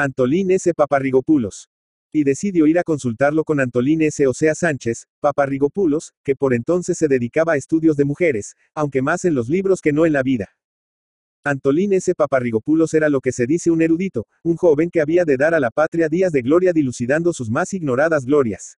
Antolín S. Paparrigopoulos. Y decidió ir a consultarlo con Antolín S. Osea Sánchez, Paparrigopulos, que por entonces se dedicaba a estudios de mujeres, aunque más en los libros que no en la vida. Antolín S. Paparrigopoulos era lo que se dice un erudito, un joven que había de dar a la patria días de gloria dilucidando sus más ignoradas glorias.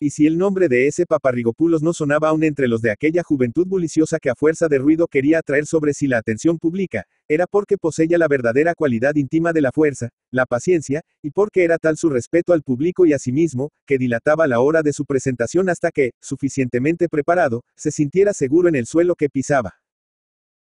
Y si el nombre de ese paparrigopulos no sonaba aún entre los de aquella juventud bulliciosa que a fuerza de ruido quería atraer sobre sí la atención pública, era porque poseía la verdadera cualidad íntima de la fuerza, la paciencia, y porque era tal su respeto al público y a sí mismo, que dilataba la hora de su presentación hasta que, suficientemente preparado, se sintiera seguro en el suelo que pisaba.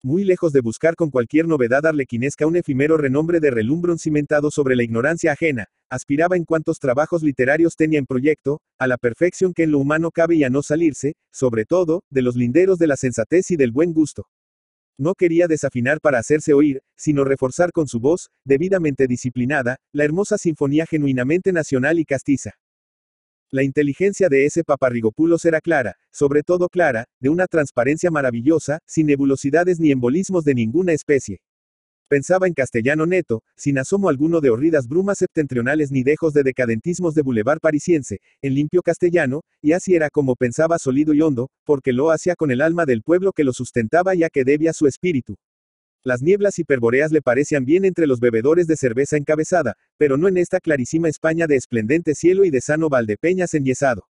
Muy lejos de buscar con cualquier novedad arlequinesca un efímero renombre de relumbrón cimentado sobre la ignorancia ajena, aspiraba en cuantos trabajos literarios tenía en proyecto, a la perfección que en lo humano cabe y a no salirse, sobre todo, de los linderos de la sensatez y del buen gusto. No quería desafinar para hacerse oír, sino reforzar con su voz, debidamente disciplinada, la hermosa sinfonía genuinamente nacional y castiza. La inteligencia de ese paparrigopulos era clara, sobre todo clara, de una transparencia maravillosa, sin nebulosidades ni embolismos de ninguna especie. Pensaba en castellano neto, sin asomo alguno de horridas brumas septentrionales ni dejos de decadentismos de bulevar parisiense, en limpio castellano, y así era como pensaba solido y hondo, porque lo hacía con el alma del pueblo que lo sustentaba y a que debía su espíritu. Las nieblas hiperboreas le parecían bien entre los bebedores de cerveza encabezada, pero no en esta clarísima España de esplendente cielo y de sano Valdepeñas enyesado.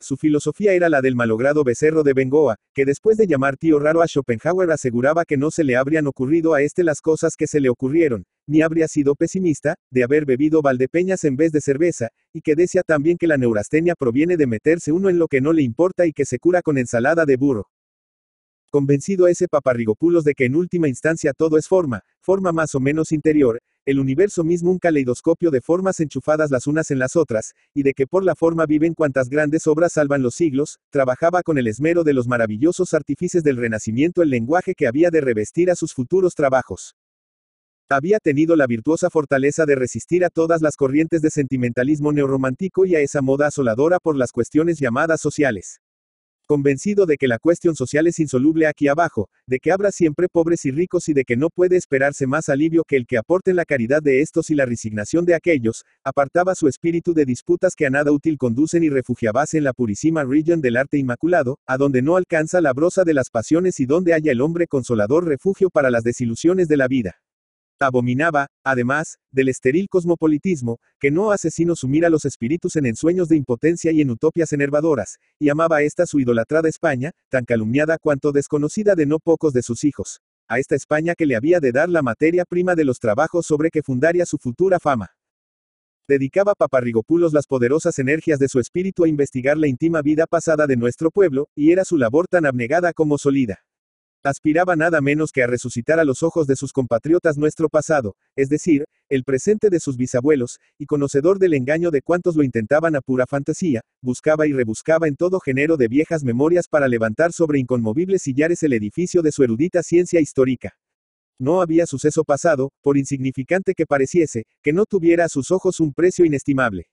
Su filosofía era la del malogrado becerro de Bengoa, que después de llamar tío raro a Schopenhauer aseguraba que no se le habrían ocurrido a éste las cosas que se le ocurrieron, ni habría sido pesimista, de haber bebido Valdepeñas en vez de cerveza, y que decía también que la neurastenia proviene de meterse uno en lo que no le importa y que se cura con ensalada de burro. Convencido ese paparrigopulos de que en última instancia todo es forma, forma más o menos interior, el universo mismo un caleidoscopio de formas enchufadas las unas en las otras, y de que por la forma viven cuantas grandes obras salvan los siglos, trabajaba con el esmero de los maravillosos artífices del Renacimiento el lenguaje que había de revestir a sus futuros trabajos. Había tenido la virtuosa fortaleza de resistir a todas las corrientes de sentimentalismo neorromántico y a esa moda asoladora por las cuestiones llamadas sociales. Convencido de que la cuestión social es insoluble aquí abajo, de que habrá siempre pobres y ricos y de que no puede esperarse más alivio que el que aporten la caridad de estos y la resignación de aquellos, apartaba su espíritu de disputas que a nada útil conducen y refugiabase en la purísima región del arte inmaculado, a donde no alcanza la brosa de las pasiones y donde haya el hombre consolador refugio para las desilusiones de la vida. Abominaba, además, del estéril cosmopolitismo, que no hace sino sumir a los espíritus en ensueños de impotencia y en utopias enervadoras, y amaba a esta su idolatrada España, tan calumniada cuanto desconocida de no pocos de sus hijos. A esta España que le había de dar la materia prima de los trabajos sobre que fundaría su futura fama. Dedicaba Paparrigopulos las poderosas energías de su espíritu a investigar la íntima vida pasada de nuestro pueblo, y era su labor tan abnegada como sólida aspiraba nada menos que a resucitar a los ojos de sus compatriotas nuestro pasado, es decir, el presente de sus bisabuelos, y conocedor del engaño de cuantos lo intentaban a pura fantasía, buscaba y rebuscaba en todo género de viejas memorias para levantar sobre inconmovibles sillares el edificio de su erudita ciencia histórica. No había suceso pasado, por insignificante que pareciese, que no tuviera a sus ojos un precio inestimable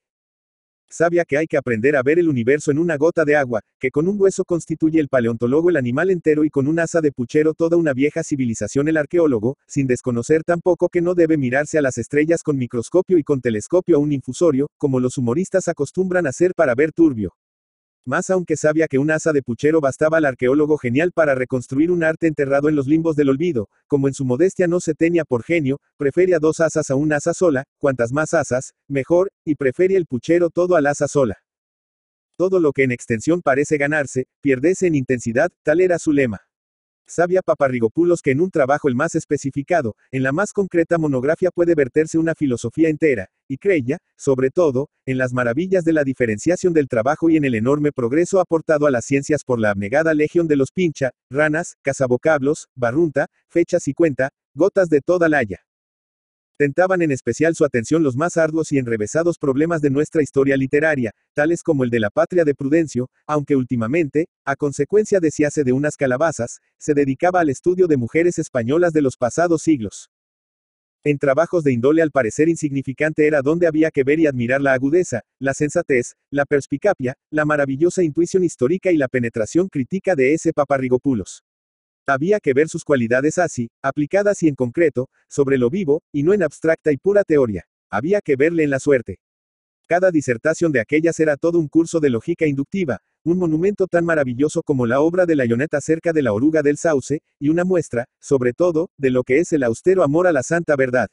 sabia que hay que aprender a ver el universo en una gota de agua, que con un hueso constituye el paleontólogo el animal entero y con un asa de puchero toda una vieja civilización el arqueólogo, sin desconocer tampoco que no debe mirarse a las estrellas con microscopio y con telescopio a un infusorio, como los humoristas acostumbran hacer para ver turbio. Más aunque sabía que un asa de puchero bastaba al arqueólogo genial para reconstruir un arte enterrado en los limbos del olvido, como en su modestia no se tenía por genio, prefería dos asas a una asa sola, cuantas más asas, mejor, y prefería el puchero todo al asa sola. Todo lo que en extensión parece ganarse, pierdese en intensidad, tal era su lema. Sabia Paparrigopulos que en un trabajo el más especificado, en la más concreta monografía puede verterse una filosofía entera, y creía, sobre todo, en las maravillas de la diferenciación del trabajo y en el enorme progreso aportado a las ciencias por la abnegada legión de los pincha, ranas, cazabocablos, barrunta, fechas y cuenta, gotas de toda la haya. Tentaban en especial su atención los más arduos y enrevesados problemas de nuestra historia literaria, tales como el de la patria de Prudencio, aunque últimamente, a consecuencia de hace de unas calabazas, se dedicaba al estudio de mujeres españolas de los pasados siglos. En trabajos de índole al parecer insignificante era donde había que ver y admirar la agudeza, la sensatez, la perspicacia, la maravillosa intuición histórica y la penetración crítica de ese paparrigopulos. Había que ver sus cualidades así, aplicadas y en concreto, sobre lo vivo, y no en abstracta y pura teoría. Había que verle en la suerte. Cada disertación de aquellas era todo un curso de lógica inductiva, un monumento tan maravilloso como la obra de la Ioneta cerca de la oruga del sauce, y una muestra, sobre todo, de lo que es el austero amor a la santa verdad,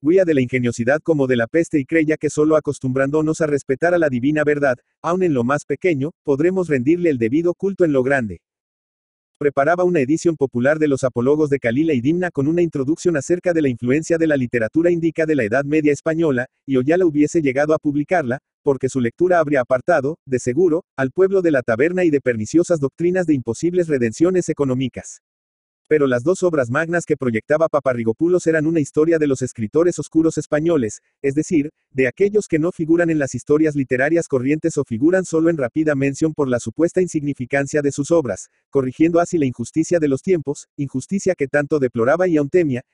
huía de la ingeniosidad como de la peste y creía que solo acostumbrándonos a respetar a la divina verdad, aun en lo más pequeño, podremos rendirle el debido culto en lo grande preparaba una edición popular de los apólogos de Kalila y Dimna con una introducción acerca de la influencia de la literatura indica de la Edad Media española, y Oyala hubiese llegado a publicarla, porque su lectura habría apartado, de seguro, al pueblo de la taberna y de perniciosas doctrinas de imposibles redenciones económicas pero las dos obras magnas que proyectaba Paparrigopulos eran una historia de los escritores oscuros españoles, es decir, de aquellos que no figuran en las historias literarias corrientes o figuran solo en rápida mención por la supuesta insignificancia de sus obras, corrigiendo así la injusticia de los tiempos, injusticia que tanto deploraba y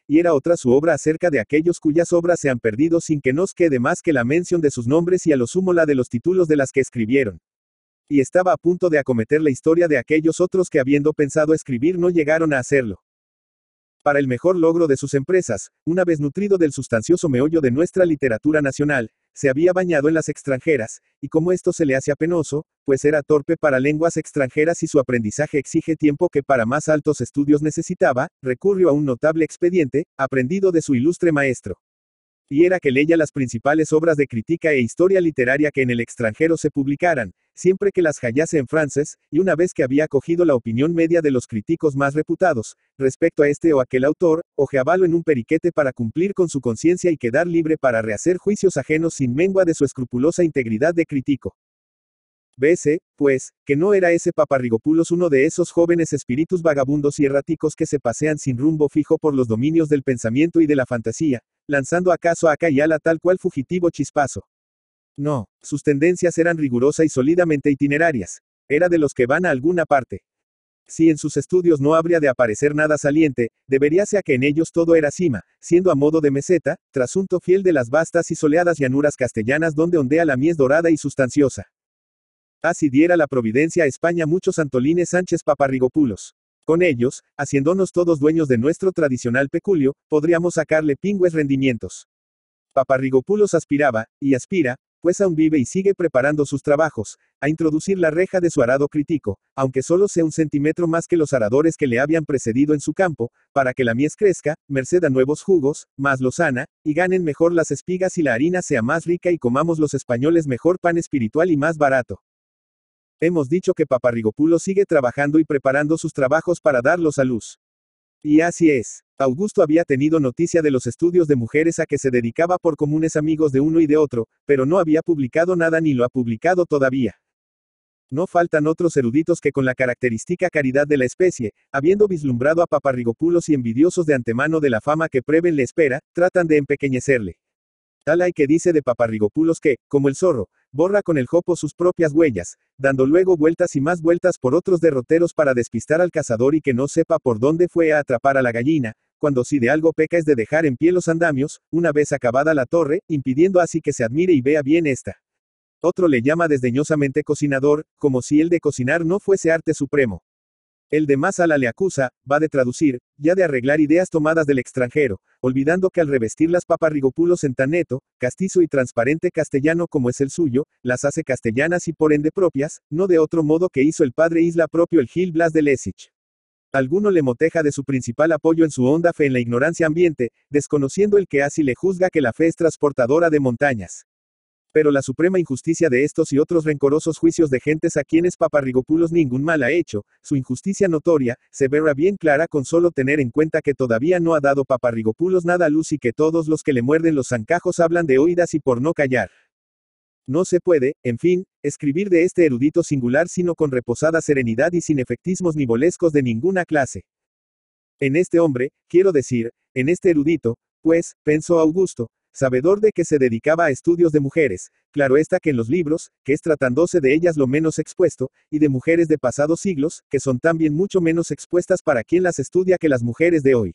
y era otra su obra acerca de aquellos cuyas obras se han perdido sin que nos quede más que la mención de sus nombres y a lo sumo la de los títulos de las que escribieron y estaba a punto de acometer la historia de aquellos otros que habiendo pensado escribir no llegaron a hacerlo. Para el mejor logro de sus empresas, una vez nutrido del sustancioso meollo de nuestra literatura nacional, se había bañado en las extranjeras, y como esto se le hace penoso, pues era torpe para lenguas extranjeras y su aprendizaje exige tiempo que para más altos estudios necesitaba, recurrió a un notable expediente, aprendido de su ilustre maestro y era que leía las principales obras de crítica e historia literaria que en el extranjero se publicaran, siempre que las hallase en francés, y una vez que había cogido la opinión media de los críticos más reputados, respecto a este o aquel autor, ojeabalo en un periquete para cumplir con su conciencia y quedar libre para rehacer juicios ajenos sin mengua de su escrupulosa integridad de crítico. Vese, pues, que no era ese paparrigopulos uno de esos jóvenes espíritus vagabundos y erráticos que se pasean sin rumbo fijo por los dominios del pensamiento y de la fantasía, lanzando acaso a Cayala tal cual fugitivo chispazo. No, sus tendencias eran rigurosa y sólidamente itinerarias. Era de los que van a alguna parte. Si en sus estudios no habría de aparecer nada saliente, debería ser que en ellos todo era cima, siendo a modo de meseta, trasunto fiel de las vastas y soleadas llanuras castellanas donde ondea la mies dorada y sustanciosa. Así diera la providencia a España muchos Antolines Sánchez Paparrigopulos. Con ellos, haciéndonos todos dueños de nuestro tradicional peculio, podríamos sacarle pingües rendimientos. Paparrigopulos aspiraba, y aspira, pues aún vive y sigue preparando sus trabajos, a introducir la reja de su arado crítico, aunque solo sea un centímetro más que los aradores que le habían precedido en su campo, para que la mies crezca, merced a nuevos jugos, más lo sana, y ganen mejor las espigas y la harina sea más rica y comamos los españoles mejor pan espiritual y más barato. Hemos dicho que Paparrigopulo sigue trabajando y preparando sus trabajos para darlos a luz. Y así es. Augusto había tenido noticia de los estudios de mujeres a que se dedicaba por comunes amigos de uno y de otro, pero no había publicado nada ni lo ha publicado todavía. No faltan otros eruditos que con la característica caridad de la especie, habiendo vislumbrado a paparrigopulos y envidiosos de antemano de la fama que Preven le espera, tratan de empequeñecerle. Tal hay que dice de Paparrigopulos que, como el zorro, borra con el jopo sus propias huellas, dando luego vueltas y más vueltas por otros derroteros para despistar al cazador y que no sepa por dónde fue a atrapar a la gallina, cuando si de algo peca es de dejar en pie los andamios, una vez acabada la torre, impidiendo así que se admire y vea bien esta. Otro le llama desdeñosamente cocinador, como si el de cocinar no fuese arte supremo. El de más ala le acusa, va de traducir, ya de arreglar ideas tomadas del extranjero, olvidando que al revestir las paparrigopulos en tan neto, castizo y transparente castellano como es el suyo, las hace castellanas y por ende propias, no de otro modo que hizo el padre isla propio el Gil Blas de Lesich. Alguno le moteja de su principal apoyo en su honda fe en la ignorancia ambiente, desconociendo el que así le juzga que la fe es transportadora de montañas. Pero la suprema injusticia de estos y otros rencorosos juicios de gentes a quienes Paparrigopulos ningún mal ha hecho, su injusticia notoria, se verá bien clara con solo tener en cuenta que todavía no ha dado Paparrigopulos nada a luz y que todos los que le muerden los zancajos hablan de oídas y por no callar. No se puede, en fin, escribir de este erudito singular sino con reposada serenidad y sin efectismos nivolescos de ninguna clase. En este hombre, quiero decir, en este erudito, pues, pensó Augusto, sabedor de que se dedicaba a estudios de mujeres, claro está que en los libros, que es tratándose de ellas lo menos expuesto, y de mujeres de pasados siglos, que son también mucho menos expuestas para quien las estudia que las mujeres de hoy.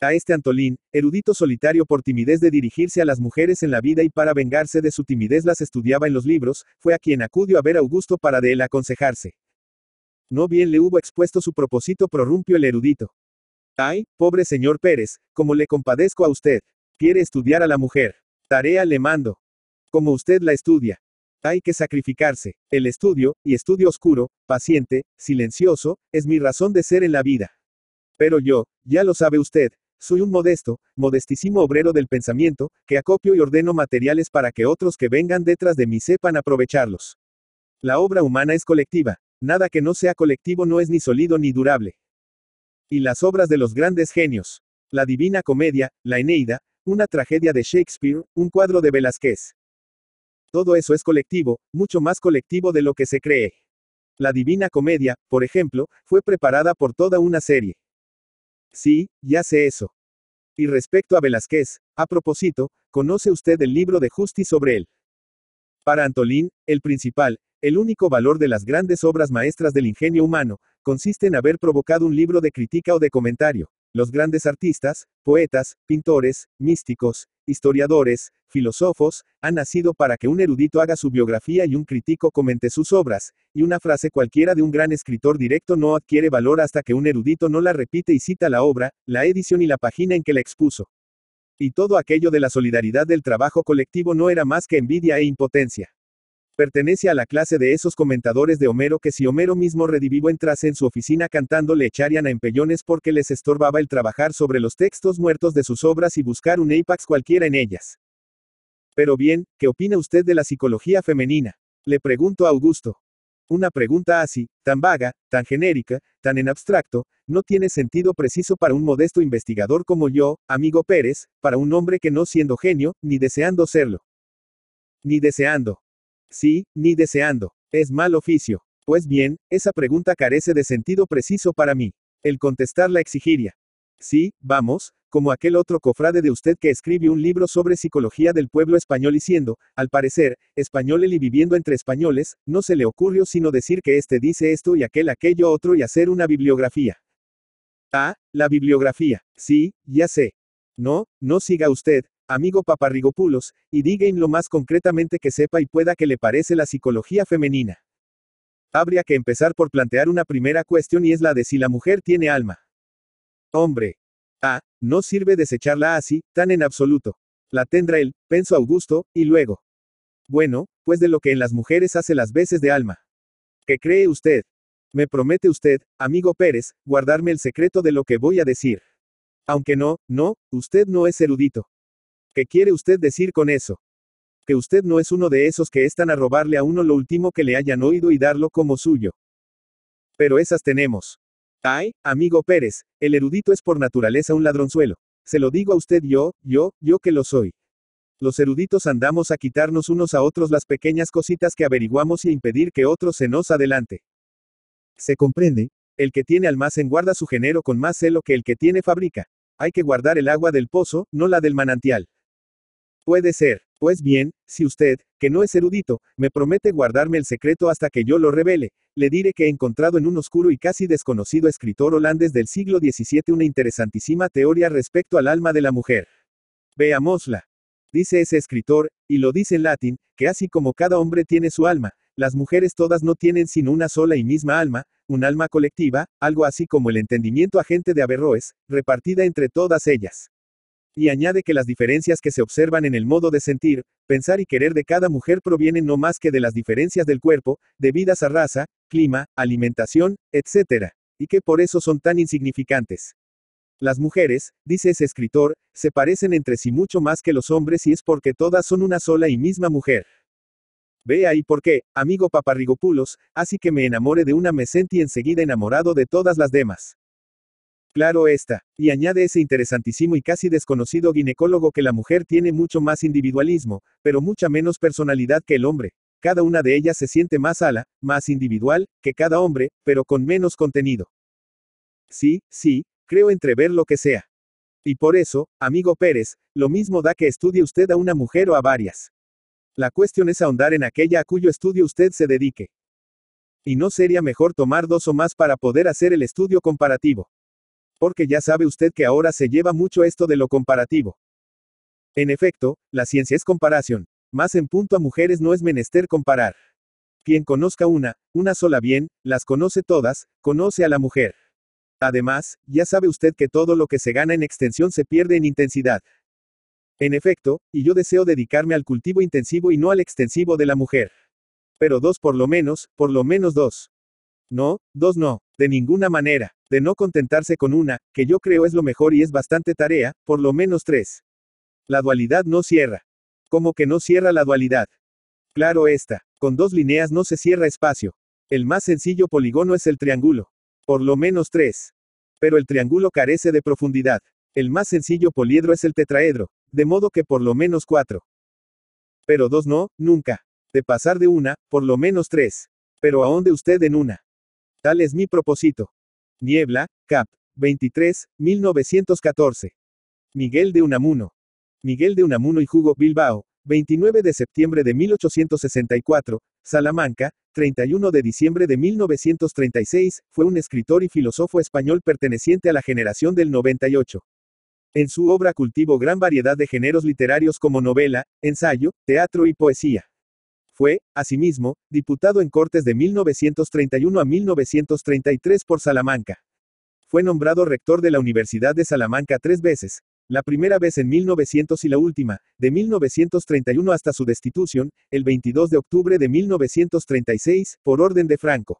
A este Antolín, erudito solitario por timidez de dirigirse a las mujeres en la vida y para vengarse de su timidez las estudiaba en los libros, fue a quien acudió a ver Augusto para de él aconsejarse. No bien le hubo expuesto su propósito, prorrumpió el erudito. Ay, pobre señor Pérez, como le compadezco a usted, Quiere estudiar a la mujer. Tarea le mando. Como usted la estudia. Hay que sacrificarse. El estudio, y estudio oscuro, paciente, silencioso, es mi razón de ser en la vida. Pero yo, ya lo sabe usted, soy un modesto, modestísimo obrero del pensamiento, que acopio y ordeno materiales para que otros que vengan detrás de mí sepan aprovecharlos. La obra humana es colectiva, nada que no sea colectivo no es ni sólido ni durable. Y las obras de los grandes genios, la Divina Comedia, la Eneida, una tragedia de Shakespeare, un cuadro de Velázquez. Todo eso es colectivo, mucho más colectivo de lo que se cree. La Divina Comedia, por ejemplo, fue preparada por toda una serie. Sí, ya sé eso. Y respecto a Velázquez, a propósito, ¿conoce usted el libro de Justi sobre él? Para Antolín, el principal, el único valor de las grandes obras maestras del ingenio humano, consiste en haber provocado un libro de crítica o de comentario. Los grandes artistas, poetas, pintores, místicos, historiadores, filósofos, han nacido para que un erudito haga su biografía y un crítico comente sus obras, y una frase cualquiera de un gran escritor directo no adquiere valor hasta que un erudito no la repite y cita la obra, la edición y la página en que la expuso. Y todo aquello de la solidaridad del trabajo colectivo no era más que envidia e impotencia. Pertenece a la clase de esos comentadores de Homero que si Homero mismo redivivo entrase en su oficina cantando le echarían a empellones porque les estorbaba el trabajar sobre los textos muertos de sus obras y buscar un Apex cualquiera en ellas. Pero bien, ¿qué opina usted de la psicología femenina? Le pregunto a Augusto. Una pregunta así, tan vaga, tan genérica, tan en abstracto, no tiene sentido preciso para un modesto investigador como yo, amigo Pérez, para un hombre que no siendo genio, ni deseando serlo. Ni deseando. Sí, ni deseando. Es mal oficio. Pues bien, esa pregunta carece de sentido preciso para mí. El contestarla exigiría. Sí, vamos, como aquel otro cofrade de usted que escribe un libro sobre psicología del pueblo español y siendo, al parecer, español y viviendo entre españoles, no se le ocurrió sino decir que éste dice esto y aquel aquello otro y hacer una bibliografía. Ah, la bibliografía. Sí, ya sé. No, no siga usted, amigo paparrigopulos, y diga en lo más concretamente que sepa y pueda que le parece la psicología femenina. Habría que empezar por plantear una primera cuestión y es la de si la mujer tiene alma. Hombre. Ah, no sirve desecharla así, tan en absoluto. La tendrá él, pensó Augusto, y luego. Bueno, pues de lo que en las mujeres hace las veces de alma. ¿Qué cree usted? Me promete usted, amigo Pérez, guardarme el secreto de lo que voy a decir. Aunque no, no, usted no es erudito. ¿Qué quiere usted decir con eso? Que usted no es uno de esos que están a robarle a uno lo último que le hayan oído y darlo como suyo. Pero esas tenemos. Ay, amigo Pérez, el erudito es por naturaleza un ladronzuelo. Se lo digo a usted yo, yo, yo que lo soy. Los eruditos andamos a quitarnos unos a otros las pequeñas cositas que averiguamos y impedir que otros se nos adelante. Se comprende, el que tiene almacén guarda su género con más celo que el que tiene fábrica. Hay que guardar el agua del pozo, no la del manantial. Puede ser. Pues bien, si usted, que no es erudito, me promete guardarme el secreto hasta que yo lo revele, le diré que he encontrado en un oscuro y casi desconocido escritor holandés del siglo XVII una interesantísima teoría respecto al alma de la mujer. Veámosla. Dice ese escritor, y lo dice en latín, que así como cada hombre tiene su alma, las mujeres todas no tienen sino una sola y misma alma, un alma colectiva, algo así como el entendimiento agente de Averroes, repartida entre todas ellas y añade que las diferencias que se observan en el modo de sentir, pensar y querer de cada mujer provienen no más que de las diferencias del cuerpo, debidas a raza, clima, alimentación, etc., y que por eso son tan insignificantes. Las mujeres, dice ese escritor, se parecen entre sí mucho más que los hombres y es porque todas son una sola y misma mujer. Ve ahí por qué, amigo Paparrigopulos, así que me enamore de una me sentí enseguida enamorado de todas las demás. Claro está. Y añade ese interesantísimo y casi desconocido ginecólogo que la mujer tiene mucho más individualismo, pero mucha menos personalidad que el hombre. Cada una de ellas se siente más ala, más individual, que cada hombre, pero con menos contenido. Sí, sí, creo entrever lo que sea. Y por eso, amigo Pérez, lo mismo da que estudie usted a una mujer o a varias. La cuestión es ahondar en aquella a cuyo estudio usted se dedique. ¿Y no sería mejor tomar dos o más para poder hacer el estudio comparativo? Porque ya sabe usted que ahora se lleva mucho esto de lo comparativo. En efecto, la ciencia es comparación. Más en punto a mujeres no es menester comparar. Quien conozca una, una sola bien, las conoce todas, conoce a la mujer. Además, ya sabe usted que todo lo que se gana en extensión se pierde en intensidad. En efecto, y yo deseo dedicarme al cultivo intensivo y no al extensivo de la mujer. Pero dos por lo menos, por lo menos dos. No, dos no, de ninguna manera, de no contentarse con una, que yo creo es lo mejor y es bastante tarea, por lo menos tres. La dualidad no cierra. ¿Cómo que no cierra la dualidad? Claro esta. con dos líneas no se cierra espacio. El más sencillo polígono es el triángulo. Por lo menos tres. Pero el triángulo carece de profundidad. El más sencillo poliedro es el tetraedro, de modo que por lo menos cuatro. Pero dos no, nunca. De pasar de una, por lo menos tres. Pero ahonde usted en una. Tal es mi propósito. Niebla, Cap. 23, 1914. Miguel de Unamuno. Miguel de Unamuno y Hugo Bilbao, 29 de septiembre de 1864, Salamanca, 31 de diciembre de 1936, fue un escritor y filósofo español perteneciente a la generación del 98. En su obra cultivo gran variedad de géneros literarios como novela, ensayo, teatro y poesía. Fue, asimismo, diputado en Cortes de 1931 a 1933 por Salamanca. Fue nombrado rector de la Universidad de Salamanca tres veces, la primera vez en 1900 y la última, de 1931 hasta su destitución, el 22 de octubre de 1936, por orden de Franco.